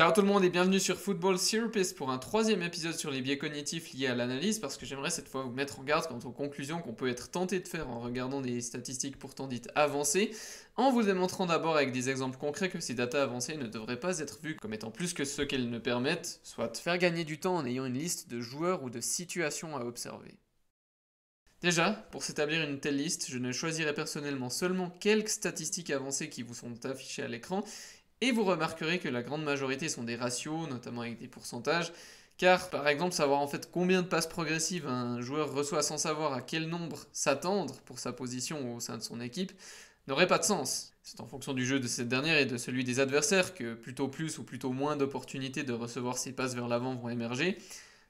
Ciao tout le monde et bienvenue sur Football Therapist pour un troisième épisode sur les biais cognitifs liés à l'analyse parce que j'aimerais cette fois vous mettre en garde quant aux conclusions qu'on peut être tenté de faire en regardant des statistiques pourtant dites avancées, en vous démontrant d'abord avec des exemples concrets que ces datas avancées ne devraient pas être vues comme étant plus que ce qu'elles ne permettent, soit faire gagner du temps en ayant une liste de joueurs ou de situations à observer. Déjà, pour s'établir une telle liste, je ne choisirai personnellement seulement quelques statistiques avancées qui vous sont affichées à l'écran et vous remarquerez que la grande majorité sont des ratios, notamment avec des pourcentages, car par exemple savoir en fait combien de passes progressives un joueur reçoit sans savoir à quel nombre s'attendre pour sa position au sein de son équipe n'aurait pas de sens. C'est en fonction du jeu de cette dernière et de celui des adversaires que plutôt plus ou plutôt moins d'opportunités de recevoir ses passes vers l'avant vont émerger.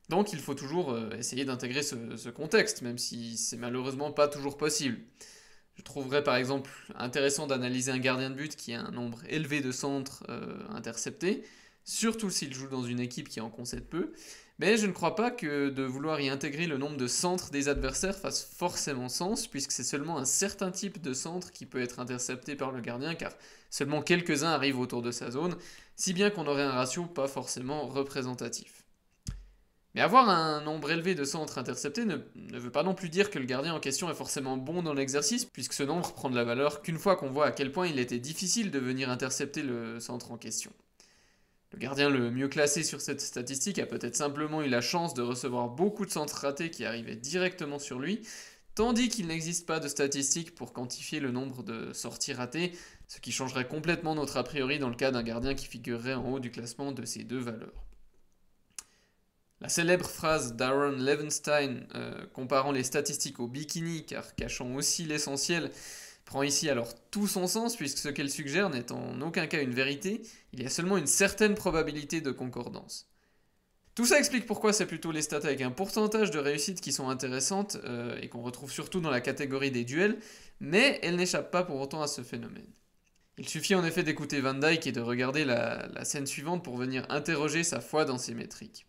Donc il faut toujours euh, essayer d'intégrer ce, ce contexte, même si c'est malheureusement pas toujours possible. Je trouverais par exemple intéressant d'analyser un gardien de but qui a un nombre élevé de centres euh, interceptés, surtout s'il joue dans une équipe qui en concède peu, mais je ne crois pas que de vouloir y intégrer le nombre de centres des adversaires fasse forcément sens, puisque c'est seulement un certain type de centre qui peut être intercepté par le gardien, car seulement quelques-uns arrivent autour de sa zone, si bien qu'on aurait un ratio pas forcément représentatif. Mais avoir un nombre élevé de centres interceptés ne, veut pas non plus dire que le gardien en question est forcément bon dans l'exercice, puisque ce nombre prend de la valeur qu'une fois qu'on voit à quel point il était difficile de venir intercepter le centre en question. Le gardien le mieux classé sur cette statistique a peut-être simplement eu la chance de recevoir beaucoup de centres ratés qui arrivaient directement sur lui, tandis qu'il n'existe pas de statistiques pour quantifier le nombre de sorties ratées, ce qui changerait complètement notre a priori dans le cas d'un gardien qui figurerait en haut du classement de ces deux valeurs. La célèbre phrase d'Aaron Levenstein euh, comparant les statistiques au bikini, car cachant aussi l'essentiel, prend ici alors tout son sens, puisque ce qu'elle suggère n'est en aucun cas une vérité, il y a seulement une certaine probabilité de concordance. Tout ça explique pourquoi c'est plutôt les stats avec un pourcentage de réussite qui sont intéressantes euh, et qu'on retrouve surtout dans la catégorie des duels, mais elles n'échappent pas pour autant à ce phénomène. Il suffit en effet d'écouter Van Dyke et de regarder la, la, scène suivante pour venir interroger sa foi dans ses métriques.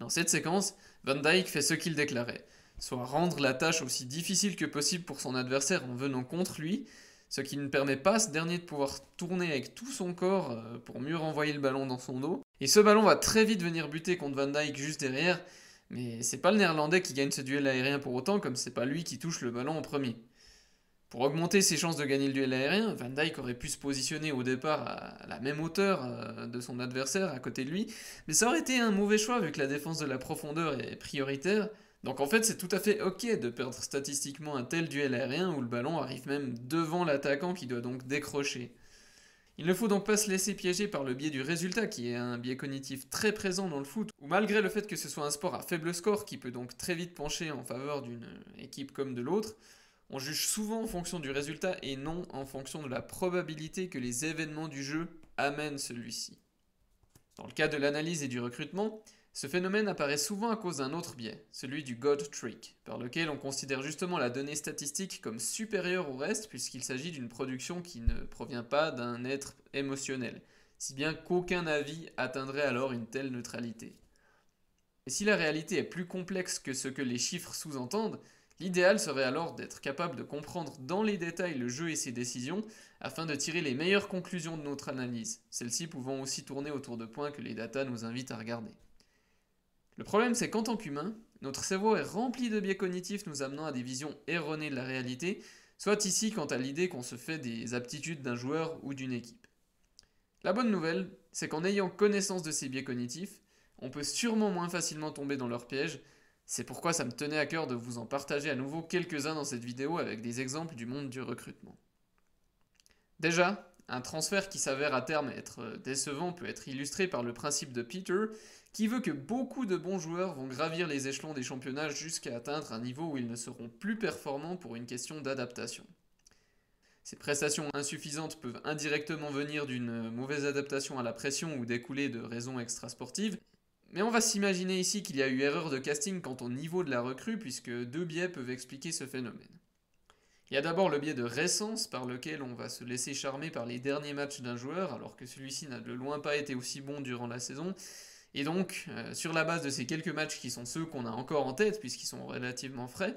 Dans cette séquence, Van Dyke fait ce qu'il déclarait, soit rendre la tâche aussi difficile que possible pour son adversaire en venant contre lui, ce qui ne permet pas à ce dernier de pouvoir tourner avec tout son corps euh, pour mieux renvoyer le ballon dans son dos. Et ce ballon va très vite venir buter contre Van Dyke juste derrière, mais c'est pas le néerlandais qui gagne ce duel aérien pour autant, comme c'est pas lui qui touche le ballon en premier. Pour augmenter ses chances de gagner le duel aérien, Van Dyke aurait pu se positionner au départ à la même hauteur euh, de son adversaire à côté de lui, mais ça aurait été un mauvais choix vu que la défense de la profondeur est prioritaire. Donc en fait, c'est tout à fait ok de perdre statistiquement un tel duel aérien où le ballon arrive même devant l'attaquant qui doit donc décrocher. Il ne faut donc pas se laisser piéger par le biais du résultat, qui est un biais cognitif très présent dans le foot, où malgré le fait que ce soit un sport à faible score qui peut donc très vite pencher en faveur d'une équipe comme de l'autre, on juge souvent en fonction du résultat et non en fonction de la probabilité que les événements du jeu amènent celui-ci. Dans le cas de l'analyse et du recrutement, ce phénomène apparaît souvent à cause d'un autre biais, celui du God Trick, par lequel on considère justement la donnée statistique comme supérieure au reste puisqu'il s'agit d'une production qui ne provient pas d'un être émotionnel, si bien qu'aucun avis atteindrait alors une telle neutralité. Et si la réalité est plus complexe que ce que les chiffres sous-entendent, L'idéal serait alors d'être capable de comprendre dans les détails le jeu et ses décisions afin de tirer les meilleures conclusions de notre analyse, celles-ci pouvant aussi tourner autour de points que les data nous invitent à regarder. Le problème c'est qu'en tant qu'humain, notre cerveau est rempli de biais cognitifs nous amenant à des visions erronées de la réalité, soit ici quant à l'idée qu'on se fait des aptitudes d'un joueur ou d'une équipe. La bonne nouvelle, c'est qu'en ayant connaissance de ces biais cognitifs, on peut sûrement moins facilement tomber dans leur piège c'est pourquoi ça me tenait à cœur de vous en partager à nouveau quelques-uns dans cette vidéo avec des exemples du monde du recrutement. Déjà, un transfert qui s'avère à terme être euh, décevant peut être illustré par le principe de Peter, qui veut que beaucoup de bons joueurs vont gravir les échelons des championnats jusqu'à atteindre un niveau où ils ne seront plus performants pour une question d'adaptation. Ces prestations insuffisantes peuvent indirectement venir d'une euh, mauvaise adaptation à la pression ou découler de raisons extrasportives, mais on va s'imaginer ici qu'il y a eu erreur de casting quant au niveau de la recrue, puisque deux biais peuvent expliquer ce phénomène. Il y a d'abord le biais de récence, par lequel on va se laisser charmer par les derniers matchs d'un joueur, alors que celui-ci n'a de loin pas été aussi bon durant la saison. Et donc, euh, sur la base de ces quelques matchs qui sont ceux qu'on a encore en tête, puisqu'ils sont relativement frais,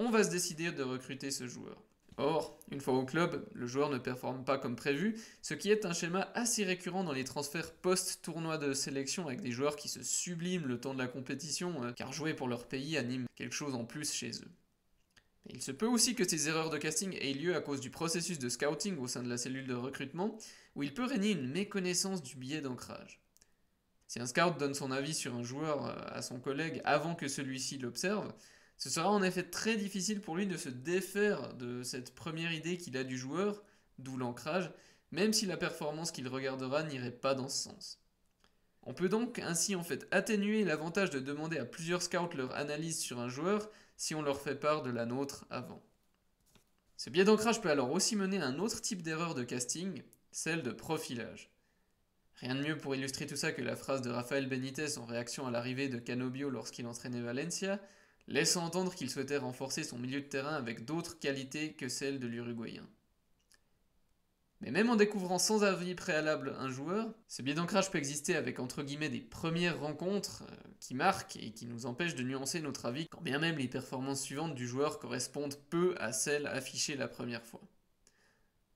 on va se décider de recruter ce joueur. Or, une fois au club, le joueur ne performe pas comme prévu, ce qui est un schéma assez récurrent dans les transferts post-tournoi de sélection avec des joueurs qui se subliment le temps de la compétition, euh, car jouer pour leur pays anime quelque chose en plus chez eux. il se peut aussi que ces erreurs de casting aient lieu à cause du processus de scouting au sein de la cellule de recrutement, où il peut régner une méconnaissance du biais d'ancrage. Si un scout donne son avis sur un joueur euh, à son collègue avant que celui-ci l'observe, ce sera en effet très difficile pour lui de se défaire de cette première idée qu'il a du joueur, d'où l'ancrage, même si la performance qu'il regardera n'irait pas dans ce sens. On peut donc ainsi en fait atténuer l'avantage de demander à plusieurs scouts leur analyse sur un joueur si on leur fait part de la nôtre avant. Ce biais d'ancrage peut alors aussi mener à un autre type d'erreur de casting, celle de profilage. Rien de mieux pour illustrer tout ça que la phrase de Rafael Benitez en réaction à l'arrivée de Canobio lorsqu'il entraînait Valencia, laissant entendre qu'il souhaitait renforcer son milieu de terrain avec d'autres qualités que celles de l'Uruguayen. Mais même en découvrant sans avis préalable un joueur, ce biais d'ancrage peut exister avec entre guillemets des premières rencontres euh, qui marquent et qui nous empêchent de nuancer notre avis quand bien même les performances suivantes du joueur correspondent peu à celles affichées la première fois.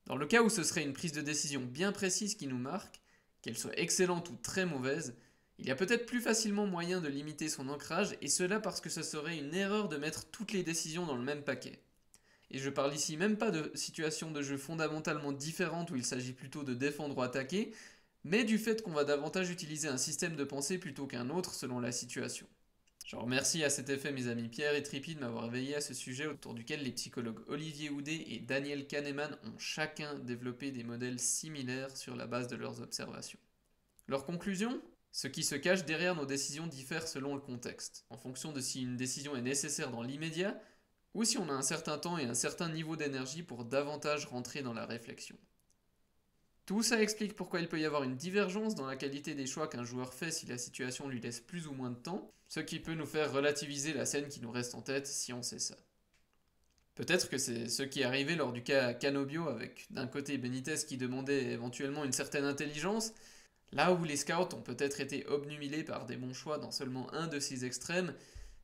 Dans le cas où ce serait une prise de décision bien précise qui nous marque, qu'elle soit excellente ou très mauvaise, il y a peut-être plus facilement moyen de limiter son ancrage, et cela parce que ce serait une erreur de mettre toutes les décisions dans le même paquet. Et je parle ici même pas de situations de jeu fondamentalement différentes où il s'agit plutôt de défendre ou attaquer, mais du fait qu'on va davantage utiliser un système de pensée plutôt qu'un autre selon la situation. Je remercie à cet effet mes amis Pierre et Trippi de m'avoir veillé à ce sujet autour duquel les psychologues Olivier Houdet et Daniel Kahneman ont chacun développé des modèles similaires sur la base de leurs observations. Leur conclusion ce qui se cache derrière nos décisions diffère selon le contexte, en fonction de si une décision est nécessaire dans l'immédiat ou si on a un certain temps et un certain niveau d'énergie pour davantage rentrer dans la réflexion. Tout ça explique pourquoi il peut y avoir une divergence dans la qualité des choix qu'un joueur fait si la situation lui laisse plus ou moins de temps, ce qui peut nous faire relativiser la scène qui nous reste en tête si on sait ça. Peut-être que c'est ce qui est arrivé lors du cas Canobio avec d'un côté Benitez qui demandait éventuellement une certaine intelligence Là où les scouts ont peut-être été obnubilés par des bons choix dans seulement un de ces extrêmes,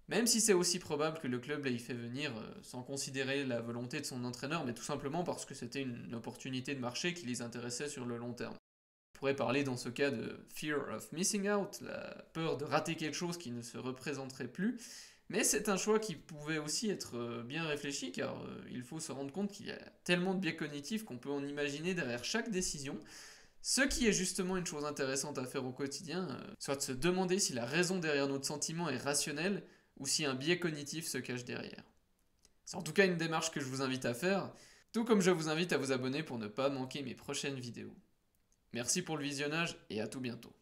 même si c'est aussi probable que le club l'ait fait venir euh, sans considérer la volonté de son entraîneur, mais tout simplement parce que c'était une opportunité de marché qui les intéressait sur le long terme. On pourrait parler dans ce cas de fear of missing out, la peur de rater quelque chose qui ne se représenterait plus, mais c'est un choix qui pouvait aussi être euh, bien réfléchi car euh, il faut se rendre compte qu'il y a tellement de biais cognitifs qu'on peut en imaginer derrière chaque décision, ce qui est justement une chose intéressante à faire au quotidien, euh, soit de se demander si la raison derrière notre sentiment est rationnelle ou si un biais cognitif se cache derrière. C'est en tout cas une démarche que je vous invite à faire, tout comme je vous invite à vous abonner pour ne pas manquer mes prochaines vidéos. Merci pour le visionnage et à tout bientôt.